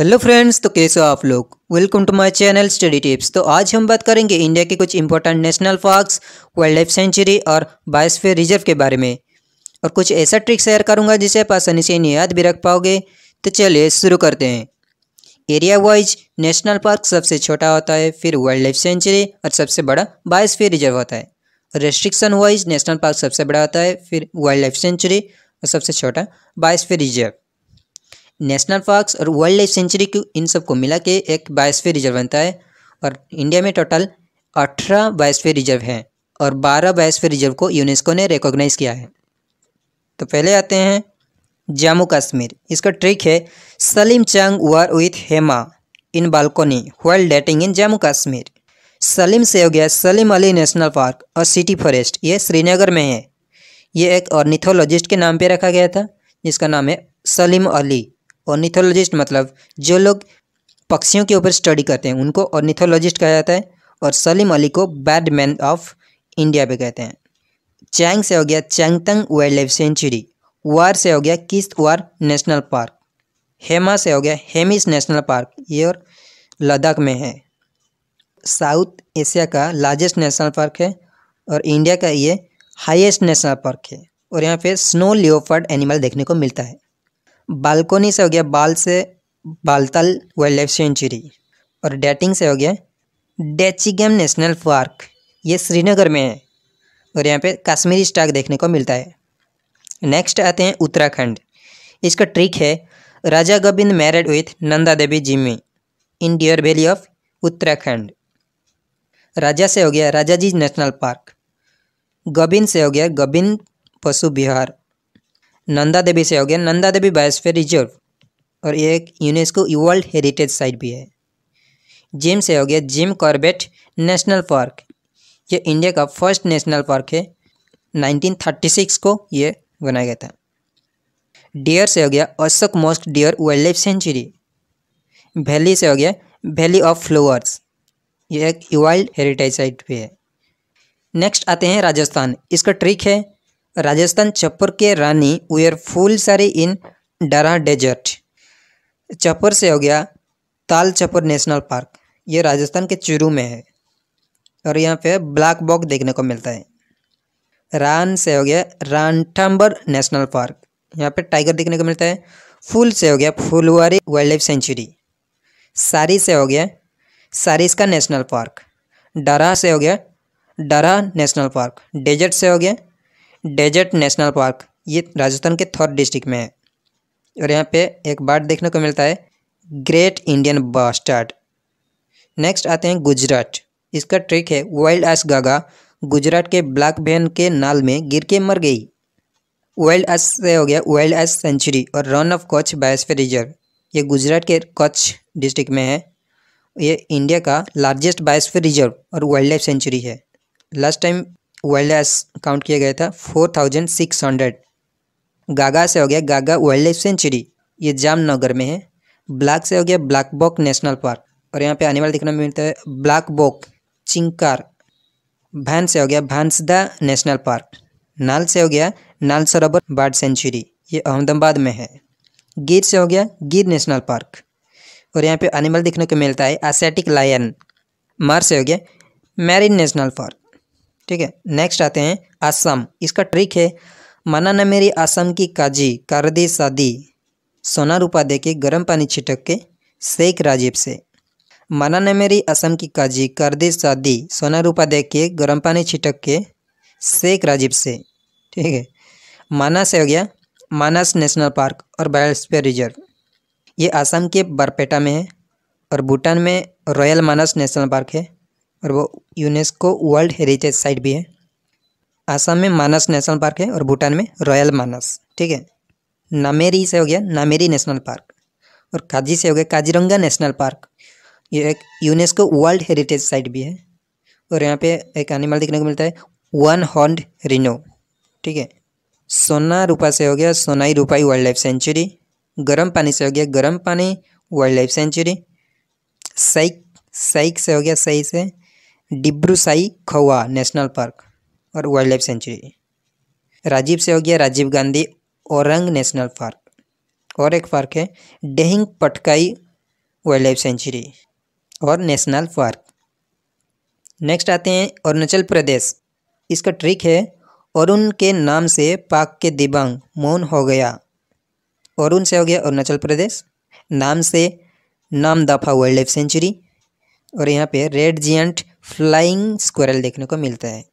Hello friends तो कैसे हो आप लोग welcome to my channel study tips तो आज हम बात करेंगे इंडिया के कुछ important national parks wildlife sanctuary और बायोस्फीयर रिजर्व के बारे में और कुछ ऐसा ट्रिक शेयर करूंगा जिसे आप आसानी से इन्हें याद भी रख पाओगे तो चलिए शुरू करते हैं एरिया वाइज नेशनल पार्क सबसे छोटा होता है फिर वाइल्ड लाइफ सेंचुरी और सबसे बड़ा बायोस्फीयर रिजर्व होता है रेस्ट्रिक्शन वाइज नेशनल पार्क सबसे बड़ा होता है फिर वाइल्ड लाइफ सेंचुरी और सबसे छोटा बायोस्फीयर रिजर्व नेशनल पार्क्स और वाइल्ड लाइफ सेंचुरी को इन सबको मिला के एक बायोस्फीयर रिजर्व बनता है और इंडिया में टोटल अठारह बायोस्फीयर रिजर्व हैं और बारह बायोस्फीयर रिजर्व को यूनेस्को ने रिकॉग्नाइज किया है तो पहले आते हैं जम्मू कश्मीर इसका ट्रिक है Salim Chang war with Hema in balcony wild dating in Jammu Kashmir Salim से हो गया सलीम अली नेशनल पार्क और सिटी फॉरेस्ट ये श्रीनगर में है ये एक ऑर्निथोलॉजिस्ट के नाम पे रखा गया था जिसका नाम है सलीम अली ऑर्निथोलॉजिस्ट मतलब जो लोग पक्षियों के ऊपर स्टडी करते हैं उनको ऑर्निथोलॉजिस्ट कहा जाता है और सलीम अली को बैडमैन ऑफ इंडिया भी कहते हैं चैंग से हो गया Changthang wildlife sanctuary war से हो गया किस्त वार नेशनल पार्क हेमा से हो गया हेमिस नेशनल पार्क ये और लद्दाख में है साउथ एशिया का लार्जेस्ट नेशनल पार्क है और इंडिया का ये हाईएस्ट नेशनल पार्क है और यहाँ पे स्नो लियोफर्ड एनिमल देखने को मिलता है बालकोनी से हो गया बाल से बालतल वाइल्ड लाइफ सेंचुरी और डेटिंग से हो गया डेचिगम नेशनल पार्क ये श्रीनगर में है और यहाँ पे कश्मीरी स्टाक देखने को मिलता है नेक्स्ट आते हैं उत्तराखंड इसका ट्रिक है Raja Govind married with Nanda Devi Jimmy in dear valley of Uttarakhand Raja से हो गया राजा जी नेशनल पार्क गोविंद से हो गया गोविंद पशु विहार नंदा देवी से हो गया नंदा देवी बायोस्फेयर रिजर्व और ये एक यूनेस्को वर्ल्ड हेरिटेज साइट भी है जिम से हो गया जिम कॉर्बेट नेशनल पार्क ये इंडिया का फर्स्ट नेशनल पार्क है 1936 को ये बनाया गया था डियर से हो गया Ashok most dear wildlife sanctuary valley से हो गया वैली ऑफ फ्लोअर्स ये एक वाइल्ड हेरिटेज साइट भी है नेक्स्ट आते हैं राजस्थान इसका ट्रिक है राजस्थान छप्पर के रानी वेयर फूल सारी इन डरा डेजर्ट छप्पर से हो गया ताल छप्पर नेशनल पार्क ये राजस्थान के चुरू में है और यहाँ पे ब्लैक बॉक देखने को मिलता है रान से हो गया रानठाम्बर नेशनल पार्क यहाँ पे टाइगर देखने को मिलता है फूल से हो गया फुलवारी वाइल्ड लाइफ सेंचुरी सारी से हो गया सारिस का नेशनल पार्क डरा से हो गया डरा नेशनल पार्क डेजर्ट से हो गया डेजर्ट नेशनल पार्क ये राजस्थान के थर्ड डिस्ट्रिक्ट में है और यहाँ पे एक बार्ड देखने को मिलता है ग्रेट इंडियन बास्टार्ड नेक्स्ट आते हैं गुजरात इसका ट्रिक है वाइल्ड आस गागा गुजरात के ब्लैक बैन के नाल में गिर के मर गई वाइल्ड आस से हो गया वाइल्ड आस सेंचुरी और run of Kutch biosphere reserve ये गुजरात के कच्छ डिस्ट्रिक्ट में है ये इंडिया का लार्जेस्ट बायोस्फीयर रिजर्व और वाइल्ड लाइफ सेंचुरी है लास्ट टाइम वायरलेस काउंट किया गया था फोर थाउजेंड सिक्स हंड्रेड गागा से हो गया गागा वाइल्ड लाइफ सेंचुरी ये जामनगर में है ब्लैक से हो गया ब्लैक बॉक नेशनल पार्क और यहाँ पे आने देखने में मिलता है ब्लैक बॉक चिंकार भैन से हो गया भैंसदा नेशनल पार्क नाल से हो गया नाल सरोवर बर्ड सेंचुरी ये अहमदाबाद में है गिर से हो गया गिर नेशनल पार्क और यहाँ पे एनिमल देखने को मिलता है एसेटिक लायन मार से हो गया मैरिन नेशनल पार्क ठीक है नेक्स्ट आते हैं असम इसका ट्रिक है मना न मेरी असम की काजी कर दे शादी सोना रूपा दे के गर्म पानी छिटक के शेख राजीव से मना ने मेरी असम की काजी कर दे शादी सोना रूपा दे के गर्म पानी छिटक के शेख राजीव से ठीक है मानस हो गया मानस नेशनल पार्क और बायोस्फीयर रिजर्व ये असम के बरपेटा में है और भूटान में रॉयल मानस नेशनल पार्क है और वो यूनेस्को वर्ल्ड हेरिटेज साइट भी है आसाम में मानस नेशनल पार्क है और भूटान में रॉयल मानस ठीक है नामेरी से हो गया नामेरी नेशनल पार्क और काजी से हो गया काजीरंगा नेशनल पार्क ये एक यूनेस्को वर्ल्ड हेरिटेज साइट भी है और यहाँ पे एक एनिमल देखने को मिलता है वन हॉन्ड रिनो ठीक है सोना रूपा से हो गया सोनाई रूपाई वाइल्ड लाइफ सेंचुरी गर्म पानी से हो गया Garampani wildlife sanctuary साइक साइक से हो गया सही से डिब्रूसाई खवा नेशनल पार्क और वाइल्ड लाइफ सेंचुरी राजीव से हो गया राजीव गांधी औरंग नेशनल पार्क और एक पार्क है Dehing Patkai wildlife sanctuary और नेशनल पार्क नेक्स्ट आते हैं अरुणाचल प्रदेश इसका ट्रिक है अरुण के नाम से पाक के दिबांग मौन हो गया अरुण से हो गया अरुणाचल प्रदेश नाम से नाम दफा वाइल्ड लाइफ सेंचुरी और यहाँ पे रेड जियंट फ्लाइंग स्क्वायरल देखने को मिलता है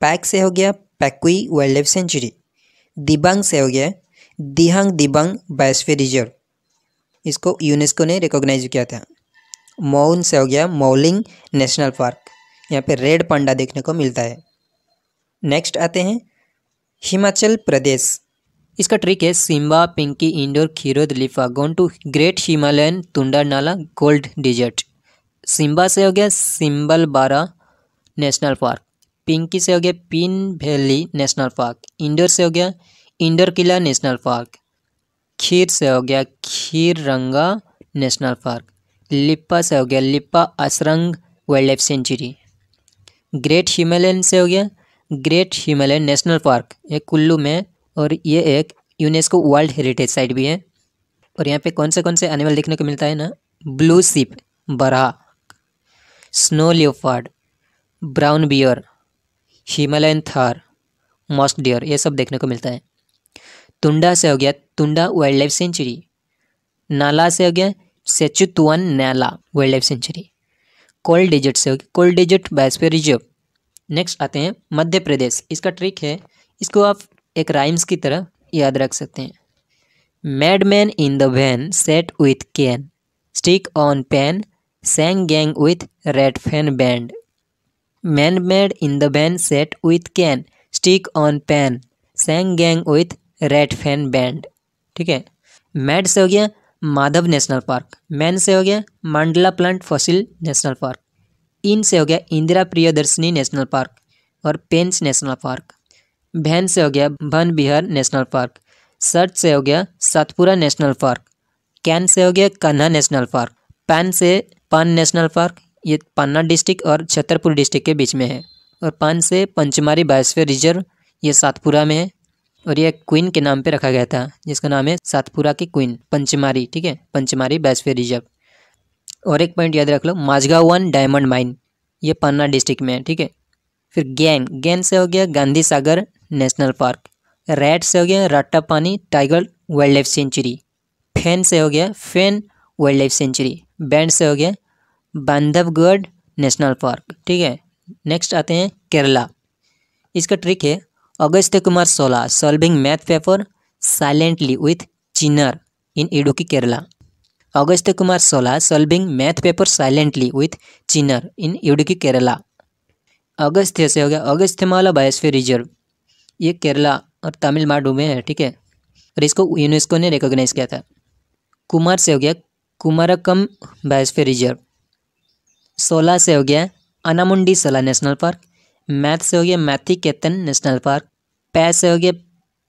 पैक से हो गया Pakhui wildlife sanctuary Dibang से हो गया दिहांग दिबांग बायोस्फीयर रिजर्व इसको यूनेस्को ने रिकॉग्नाइज किया था मऊन से हो गया मौलिंग नेशनल पार्क यहाँ पे रेड पांडा देखने को मिलता है नेक्स्ट आते हैं हिमाचल प्रदेश इसका ट्रिक है सिम्बा पिंकी इंडोर खीरोद लिफा गोन टू ग्रेट हिमालयन तुंडा नाला गोल्ड डिजर्ट सिम्बा से हो गया सिम्बल बारा नेशनल पार्क पिंकी से हो गया pin valley national park Indore से हो गया इंडोर किला नेशनल पार्क खीर से हो गया खीर रंगा नेशनल पार्क लिप्पा से हो गया Lippa Asrang wildlife sanctuary great Himalayan से हो गया ग्रेट हिमालयन नेशनल पार्क ये कुल्लू में और ये एक यूनेस्को वर्ल्ड हेरिटेज साइट भी है और यहाँ पे कौन से कौन से एनिमल देखने को मिलता है ना ब्लू सिप बरहा snow leopard brown bear Himalayan tahr musk deer ये सब देखने को मिलता है तुंडा से हो गया तुंडा वाइल्ड लाइफ सेंचुरी नाला से हो गया Sechu Tuan Nala wildlife sanctuary cold desert से हो गया cold desert biosphere reserve next आते हैं मध्य प्रदेश इसका ट्रिक है इसको आप एक राइम्स की तरह याद रख सकते हैं man in the van set with cane stick on pen sang gang with Red Fan Band. Man made in the band set with can, stick on pan, sang gang with Red Fan Band. ठीक है mad से हो गया Madhav national park man से हो गया Mandla plant fossil national park in से हो गया इंदिरा प्रियदर्शनी नेशनल पार्क और पेंस नेशनल पार्क भैन से हो गया भन बिहार नेशनल पार्क सर्च से हो गया Satpura national park can say हो गया कन्हा नेशनल पार्क पैन से पान नेशनल पार्क ये पन्ना डिस्ट्रिक्ट और छतरपुर डिस्ट्रिक्ट के बीच में है और पान से पंचमारी बायोस्फीयर रिजर्व ये सातपुरा में है और यह क्वीन के नाम पे रखा गया था जिसका नाम है सातपुरा की क्वीन पंचमारी ठीक है पंचमारी बायोस्फीयर रिजर्व और एक पॉइंट याद रख लो माजगा वन डायमंड माइन ये पन्ना डिस्ट्रिक्ट में है ठीक है फिर गैन गैन से हो गया गांधी सागर नेशनल पार्क रेड से हो गया Ratapani tiger wildlife sanctuary Phen से हो गया फैन वाइल्ड लाइफ सेंचुरी बैंड से हो गया बांधवगढ़ नेशनल पार्क ठीक है नेक्स्ट आते हैं केरला इसका ट्रिक है अगस्त कुमार सोला solving math paper silently with Chinnar in Idukki Kerala Agast Kumar सोला solving math paper silently with Chinnar in Idukki Kerala Agastya से हो गया माला बायोस्फीयर रिजर्व ये केरला और तमिलनाडु में है ठीक है और इसको यूनेस्को ने रिकॉग्नाइज किया था कुमार से हो गया कुमारकम बायोस्फीयर रिजर्व सोलह से हो गया अनामुंडी सोलह नेशनल पार्क मैथ से हो गया मैथी केतन नेशनल पार्क पै से हो गया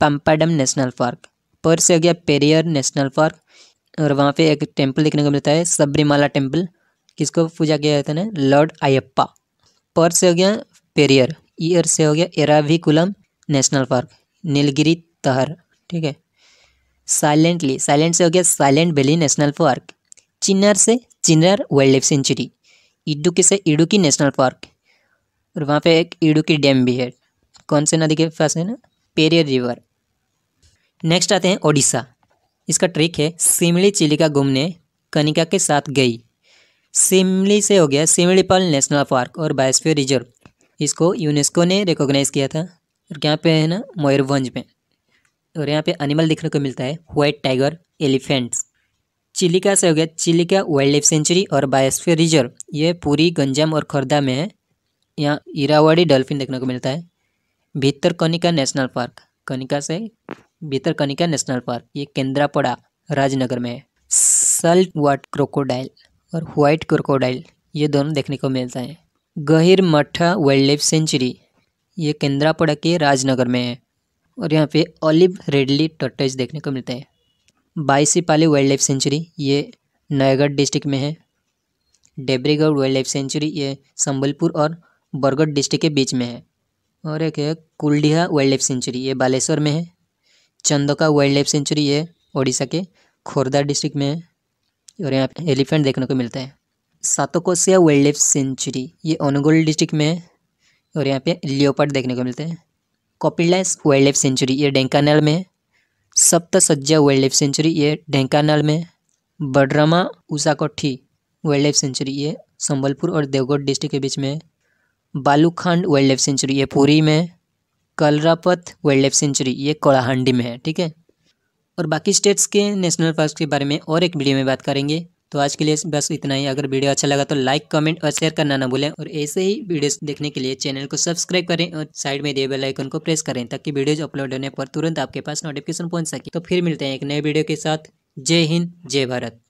पंपाडम नेशनल पार्क पर से हो गया पेरियर नेशनल पार्क और वहाँ पे एक टेम्पल देखने को मिलता है सबरीमाला टेम्पल किसको पूजा किया जाता है लॉर्ड अयप्पा पर से हो गया पेरियर ईयर से हो गया एराविकुलम नेशनल पार्क नीलगिरी तहर ठीक है साइलेंटली साइलेंट से हो गया silent valley national park Chinnar से Chinnar wildlife sanctuary Idukki से इडुकी नेशनल पार्क और वहाँ पे एक इडुकी डैम भी है कौन से नदी के पास है ना पेरियर रिवर नेक्स्ट आते हैं ओडिशा इसका ट्रिक है सिमली चिलिका घूमने कनिका के साथ गई सिमली से हो गया सिमलीपाल नेशनल पार्क और बायोस्फीयर रिजर्व इसको यूनेस्को ने रिकॉग्नाइज़ किया था और यहाँ पे है ना मयूरभंज में और यहाँ पे एनिमल देखने को मिलता है व्हाइट टाइगर एलिफेंट्स चिलिका से हो गया चिलिका वाइल्ड लाइफ सेंचुरी और बायोस्फीयर रिजर्व ये पूरी गंजाम और खर्दा में है यहाँ इरावाड़ी डॉल्फिन देखने को मिलता है भीतर कनिका नेशनल पार्क कनिका से भीतर कनिका नेशनल पार्क ये केंद्रापड़ा राजनगर में है सल्ट वाट क्रोकोडाइल और व्हाइट क्रोकोडाइल ये दोनों देखने को मिलता है गहिर मठा वाइल्ड लाइफ सेंचुरी ये केंद्रापड़ा के राजनगर में है और यहाँ पे ऑलिव रेडली टर्टल्स देखने को मिलते हैं बाईसीपाली वाइल्ड लाइफ सेंचुरी ये नयागढ़ डिस्ट्रिक्ट में है डेबरीगढ़ वाइल्ड लाइफ सेंचुरी ये संबलपुर और बरगढ़ डिस्ट्रिक्ट के बीच में है और एक है कुलडीहा वाइल्ड लाइफ सेंचुरी ये बालेश्वर में है चंदका वाइल्ड लाइफ सेंचुरी ये ओडिशा के खोरदा डिस्ट्रिक्ट में है और यहाँ पे एलिफेंट देखने को मिलता है सातोकोसिया वाइल्ड लाइफ सेंचुरी ये अनुगोल डिस्ट्रिक्ट में है और यहाँ पे लियोपार्ड देखने को मिलते हैं कॉपीलाइस वाइल्ड लाइफ सेंचुरी ये डेंकानल में है सज्जा वाइल्ड लाइफ सेंचुरी ये ढेंकानाल में Badrama Ushakothi wildlife sanctuary ये संबलपुर और देवगढ़ डिस्ट्रिक्ट के बीच में बालूखंड वाइल्ड लाइफ सेंचुरी ये पूरी में कलरापत वाइल्ड लाइफ सेंचुरी ये कोड़ाहांडी में है ठीक है और बाकी स्टेट्स के नेशनल पार्क के बारे में और एक वीडियो में बात करेंगे तो आज के लिए बस इतना ही अगर वीडियो अच्छा लगा तो लाइक कमेंट और शेयर करना ना भूलें और ऐसे ही वीडियोस देखने के लिए चैनल को सब्सक्राइब करें और साइड में दिए बेल आइकन को प्रेस करें ताकि वीडियोज अपलोड होने पर तुरंत आपके पास नोटिफिकेशन पहुंच सके तो फिर मिलते हैं एक नए वीडियो के साथ जय हिंद जय भारत